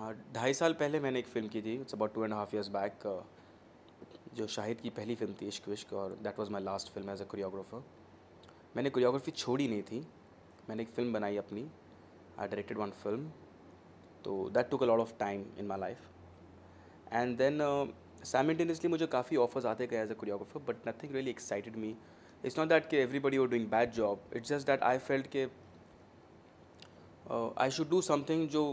हाँ ढाई साल पहले मैंने एक फ़िल्म की थी it's about two and half years back जो शाहिद की पहली फिल्म थी इश्क विश्क और that was my last film as a choreographer मैंने कोरियोग्राफी छोड़ी नहीं थी मैंने एक फ़िल्म बनाई अपनी आई डायरेक्टेड वन फिल्म तो that took a lot of time in my life and then simultaneously मुझे काफ़ी ऑफर्स आते गए as a choreographer but nothing really excited me it's not that के एवरीबडी वो doing bad job it's just that I felt के I should do something जो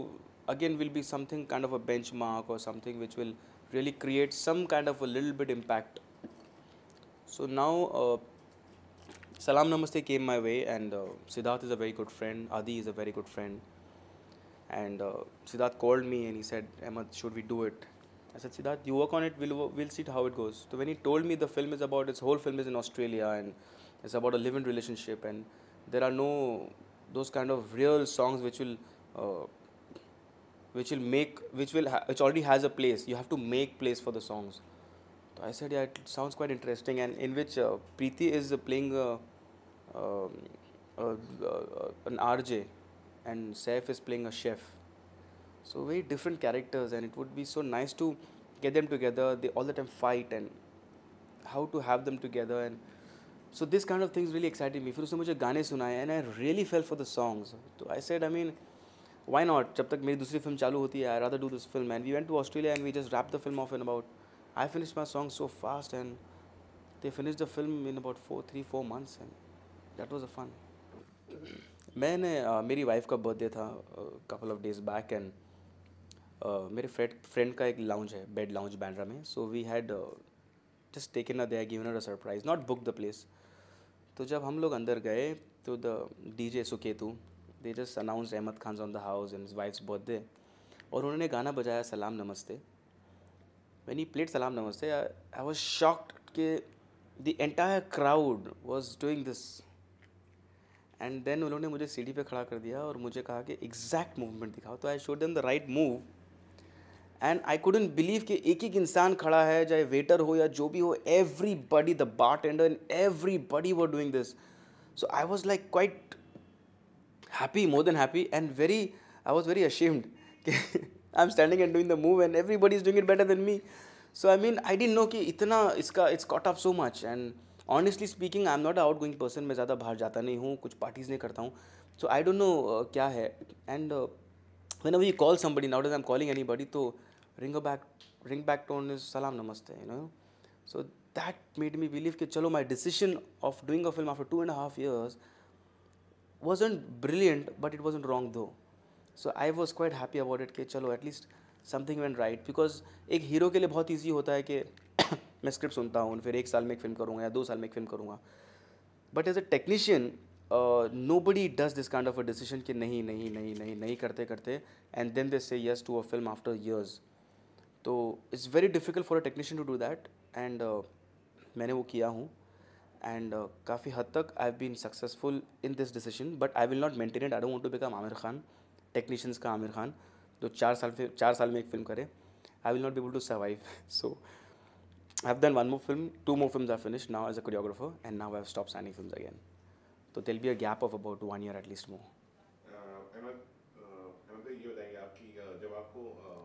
again will be something kind of a benchmark or something which will really create some kind of a little bit impact. So now uh, Salam Namaste came my way and uh, Siddharth is a very good friend, Adi is a very good friend and uh, Siddharth called me and he said, Ahmed, should we do it? I said, Siddharth, you work on it, we'll, we'll see how it goes. So when he told me the film is about, its whole film is in Australia and it's about a living relationship and there are no, those kind of real songs which will uh, which will make which will ha- which already has a place you have to make place for the songs so i said yeah it sounds quite interesting and in which uh, preeti is playing uh, um, an rj and saif is playing a chef so very different characters and it would be so nice to get them together they all the time fight and how to have them together and so this kind of things really excited me फिर उसने मुझे a सुनाए and I really fell for the songs. So I said, I mean. Why not जब तक मेरी दूसरी फिल्म चालू होती है I rather do this film and we went to Australia and we just wrap the film off in about I finish my song so fast and they finish the film in about four three four months and that was a fun मैंने uh, मेरी wife का birthday था couple of days back and मेरे friend friend का एक lounge है bed lounge Bandra में so we had just taken a they given a surprise not book the place तो जब हम लोग अंदर गए तो the D J Suketu they just announce Ahmed Khan on the house and wife's birthday और उन्होंने गाना बजाया सलाम नमस्ते वैन ई प्लेट Salaam Namaste I was shocked के the entire crowd was doing this and then उन्होंने मुझे सीढ़ी पे खड़ा कर दिया और मुझे कहा कि एग्जैक्ट मूवमेंट दिखाओ तो I showed them the right move and I couldn't believe कि एक एक इंसान खड़ा है चाहे वेटर हो या जो भी हो everybody the bartender and everybody were doing this so I was like quite happy more than happy and very I was very ashamed कि I am standing and doing the move and everybody is doing it better than me so I mean I डिट know कि इतना इसका it's caught off so much and honestly speaking I am not outgoing person मैं ज़्यादा बाहर जाता नहीं हूँ कुछ पार्टीज नहीं करता हूँ सो आई डोंट नो क्या है and whenever you call somebody now as I am calling anybody तो ring a back ring back tone is Salaam Namaste you know so that made me believe कि चलो my decision of doing a film after two and half years wasn't brilliant, but it wasn't wrong though so I was quite happy about it कि चलो at least something went right because एक hero के लिए बहुत easy होता है कि मैं स्क्रिप्ट सुनता हूँ फिर एक साल में एक फिल्म करूँगा या दो साल में एक फिल्म करूँगा but as a technician nobody does this kind of a decision कि नहीं नहीं नहीं नहीं नहीं करते करते and then they say yes to a film after years तो it's very difficult for a technician to do that and मैंने वो किया हूँ एंड uh, काफ़ी हद तक I been successful in this decision but I will not maintain it I don't want to become Aamir Khan technicians का आमिर खान जो चार साल फिर चार साल में एक फिल्म करे I will not be able to survive so I have done one more film two more film are finish now as a choreographer and now I have stop signing film again तो there'll be a gap of about one year at least more जब आपको uh,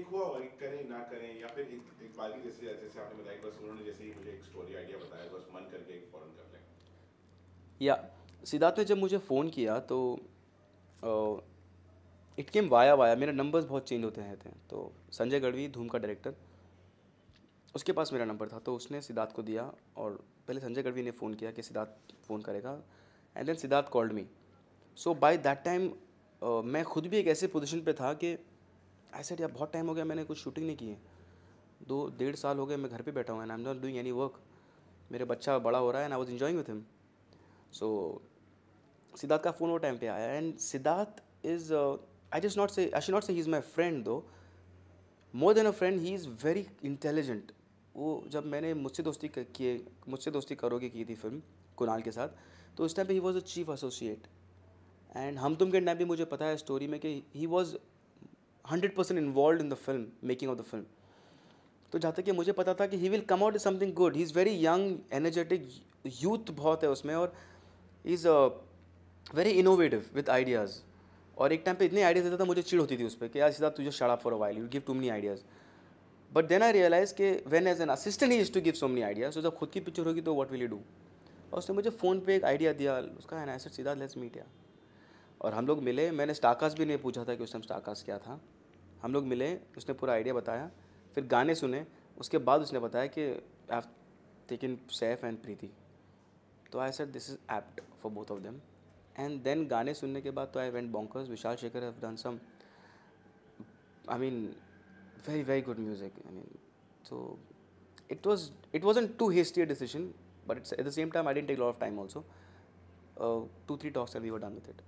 एक हुआ और एक करें ना करें या फिर एक, एक बात भी जैसे जैसे आपने बताया बस उन्होंने जैसे ही मुझे एक स्टोरी आइडिया बताया बस मन करके एक फॉरन कर लें या सिद्धार्थ ने जब मुझे फ़ोन किया तो इट केम वाया वाया मेरे नंबर्स बहुत चेंज होते रहते हैं तो संजय गढ़वी धूम का डायरेक्टर उसके पास मेरा नंबर था तो उसने सिद्धार्थ को दिया और पहले संजय गढ़वी ने फ़ोन किया कि सिद्धार्थ फ़ोन करेगा and then Siddharth called me so by that time मैं खुद भी एक ऐसे पोजिशन पे था कि आई सेड तो यार बहुत टाइम हो गया मैंने कुछ शूटिंग नहीं की है दो डेढ़ साल हो गए मैं घर पे बैठा हुआ and I am not doing any work मेरा बच्चा बड़ा हो रहा है and I was enjoying with him so Siddharth का फ़ोन वो टाइम पे आया and Siddharth is I just not say I she not से he is my friend though more than a friend he is very intelligent वो जब मैंने मुझसे दोस्ती किए मुझसे दोस्ती करोगे की थी फिल्म कुणाल के साथ तो उस टाइम पे he was a chief associate and हम तुम के टाइम भी मुझे पता है स्टोरी में कि he was hundred percent involve in the film making of the film तो जहाँ तक कि मुझे पता था कि he will come out is something good he is very young energetic youth बहुत है उसमें और is very innovative with ideas और एक टाइम पे इतने आइडियाज़ देता था मुझे चिड़ होती थी उस पर कि यार सीधा तुझे शराब for a while you give too many ideas but then I realise के when as an assistant is to give so many ideas तो जब खुद की पिक्चर होगी तो वट विल यू डू और उसने मुझे फ़ोन पे एक आइडिया दिया उसका एन आई सीधा लेट्स मीट यार और हम लोग मिले मैंने स्टाकास भी नहीं पूछा था कि उस टाइम स्टाकास क्या था हम लोग मिले उसने पूरा आइडिया बताया फिर गाने सुने उसके बाद उसने बताया कि I have taken Saif and Preeti तो I said this is apt for both of them and then गाने सुनने के बाद तो I went bonkers Vishal Shekhar have done some I mean very very good music I mean so it was it was an too hasty decision but it's at the same time I didn't take lot of time also two three talks and we were done with it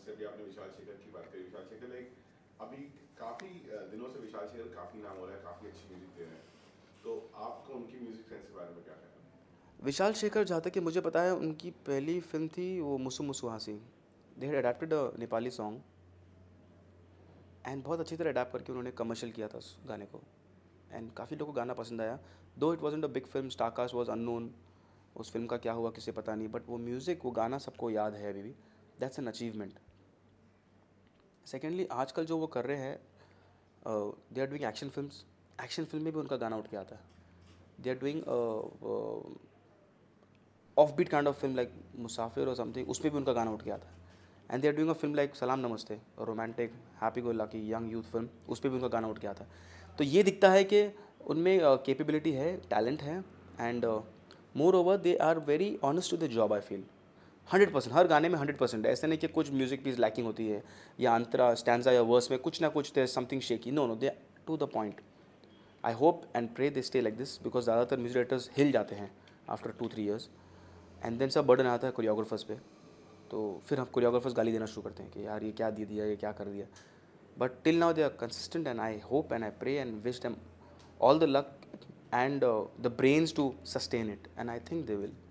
जिससे भी आपने विशाल शेखर की बात करी विशाल Shekhar like अभी काफ़ी दिनों से विशाल शेखर काफ़ी नाम हो रहा है काफ़ी अच्छी म्यूजिक दे रहे हैं तो आपको उनकी म्यूजिक सेंस के बारे में क्या कहना विशाल शेखर जहाँ तक कि मुझे पता है उनकी पहली फिल्म थी वो Musu Musu Hansi they had adapted Nepali song and बहुत अच्छी तरह अडेप्ट करके उन्होंने कमर्शियल किया था उस गाने को एंड काफ़ी लोगों को गाना पसंद आया though it was wasn't a big film star cast was unknown उस फिल्म का क्या हुआ किसे पता नहीं बट वो म्यूज़िक वो गाना सबको याद है अभी भी दैट्स एन अचीवमेंट सेकेंडली आजकल जो वो कर रहे हैं they are doing action film action film में भी उनका गाना उठ के आता है they are doing offbeat kind of film like Musafir और समथिंग उसमें भी उनका गाना उठ के आता है and they are doing a film like Salaam Namaste romantic happy go की यंग यूथ फिल्म उस पर भी उनका गाना उठ के आता है तो ये दिखता है कि उनमें कैपेबिलिटी है टैलेंट है and moreover they are very honest to the job I feel hundred percent हर गाने में हंड्रेड परसेंट ऐसे नहीं कि कुछ म्यूजिक पीस लैकिंग होती है या अंतरा स्टैंडा या वर्स में कुछ ना कुछ there something shaky no no they to the point I hope and pray they stay like this because ज़्यादातर म्यूजिक डायरेक्टर्स हिल जाते हैं after two three years and then सब बर्डन आता है कोरियोग्राफर्स पे तो फिर हम कोरियोग्राफर्स गाली देना शुरू करते हैं कि यार ये क्या दे दिया ये क्या कर दिया but till now they are consistent and I hope and I pray and wish them all the luck and the brains to sustain it and I think they will